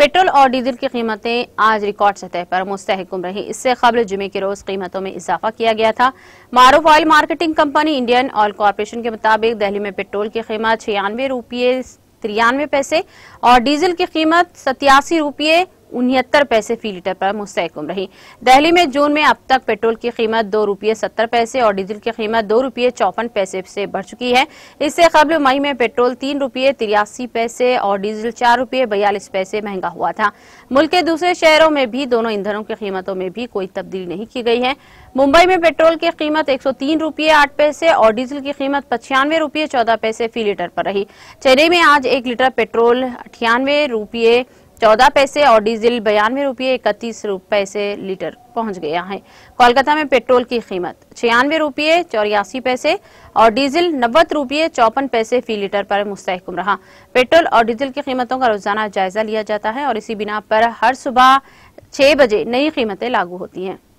petrol और diesel की कीमतें आज रिकॉर्ड सतह पर मुस्तकम रही इससे कबल जुमे के रोज कीमतों में इजाफा किया गया था मारूफ oil marketing company Indian oil corporation के मुताबिक दिल्ली में पेट्रोल की कीमत छियानवे रूपये तिरानवे पैसे और डीजल की कीमत सत्यासी रुपये उनहत्तर पैसे फी लीटर पर मुस्तकम रही दहली में जून में अब तक पेट्रोल की कीमत दो रूपये सत्तर पैसे और डीजल की कीमत दो रूपये चौपन पैसे से बढ़ चुकी है इससे कबल मई में पेट्रोल तीन रूपये तिरासी पैसे और डीजल चार रूपये बयालीस पैसे महंगा हुआ था मुल्क के दूसरे शहरों में भी दोनों ईंधनों की कीमतों में भी कोई तब्दीली नहीं की गई है मुंबई में पेट्रोल की कीमत एक सौ तीन रूपये आठ पैसे और डीजल की कीमत पचानवे रूपये चौदह पैसे फी लीटर पर रही चेन्नई में आज एक लीटर पेट्रोल अठानवे रूपये चौदह पैसे और डीजल बयानवे रुपये इकतीस पैसे लीटर पहुंच गया है कोलकाता में पेट्रोल की कीमत छियानवे रुपये चौरासी पैसे और डीजल नब्बे रुपये चौपन पैसे फी लीटर पर मुस्तकम रहा पेट्रोल और डीजल की कीमतों का रोजाना जायजा लिया जाता है और इसी बिना पर हर सुबह छह बजे नई कीमतें लागू होती हैं